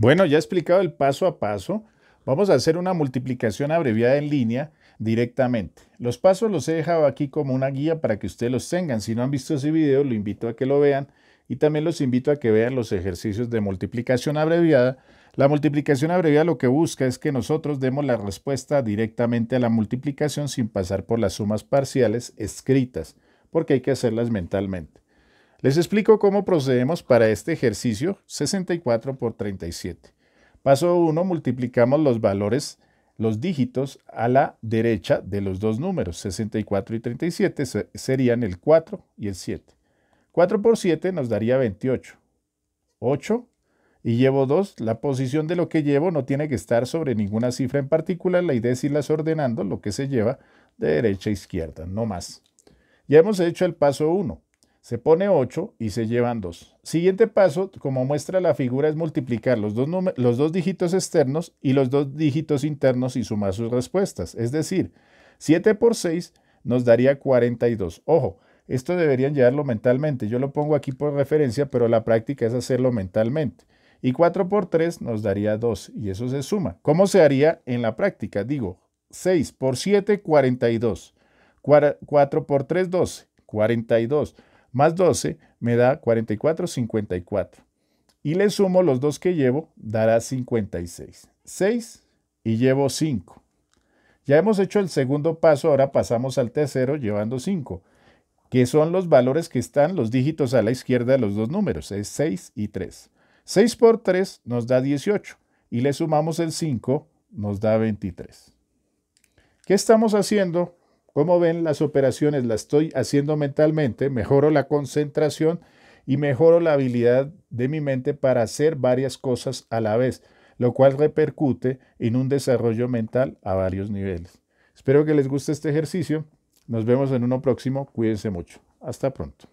Bueno, ya he explicado el paso a paso, vamos a hacer una multiplicación abreviada en línea directamente. Los pasos los he dejado aquí como una guía para que ustedes los tengan. Si no han visto ese video, lo invito a que lo vean y también los invito a que vean los ejercicios de multiplicación abreviada. La multiplicación abreviada lo que busca es que nosotros demos la respuesta directamente a la multiplicación sin pasar por las sumas parciales escritas, porque hay que hacerlas mentalmente. Les explico cómo procedemos para este ejercicio 64 por 37. Paso 1, multiplicamos los valores, los dígitos a la derecha de los dos números, 64 y 37, serían el 4 y el 7. 4 por 7 nos daría 28. 8 y llevo 2. La posición de lo que llevo no tiene que estar sobre ninguna cifra en particular. La idea es irlas ordenando lo que se lleva de derecha a izquierda, no más. Ya hemos hecho el paso 1. Se pone 8 y se llevan 2. Siguiente paso, como muestra la figura, es multiplicar los dos, los dos dígitos externos y los dos dígitos internos y sumar sus respuestas. Es decir, 7 por 6 nos daría 42. Ojo, esto deberían llevarlo mentalmente. Yo lo pongo aquí por referencia, pero la práctica es hacerlo mentalmente. Y 4 por 3 nos daría 2 y eso se suma. ¿Cómo se haría en la práctica? Digo, 6 por 7, 42. 4 por 3, 12. 42 más 12 me da 44, 54. Y le sumo los dos que llevo, dará 56. 6 y llevo 5. Ya hemos hecho el segundo paso, ahora pasamos al tercero llevando 5, que son los valores que están los dígitos a la izquierda de los dos números, es 6 y 3. 6 por 3 nos da 18 y le sumamos el 5, nos da 23. ¿Qué estamos haciendo como ven, las operaciones las estoy haciendo mentalmente, mejoro la concentración y mejoro la habilidad de mi mente para hacer varias cosas a la vez, lo cual repercute en un desarrollo mental a varios niveles. Espero que les guste este ejercicio. Nos vemos en uno próximo. Cuídense mucho. Hasta pronto.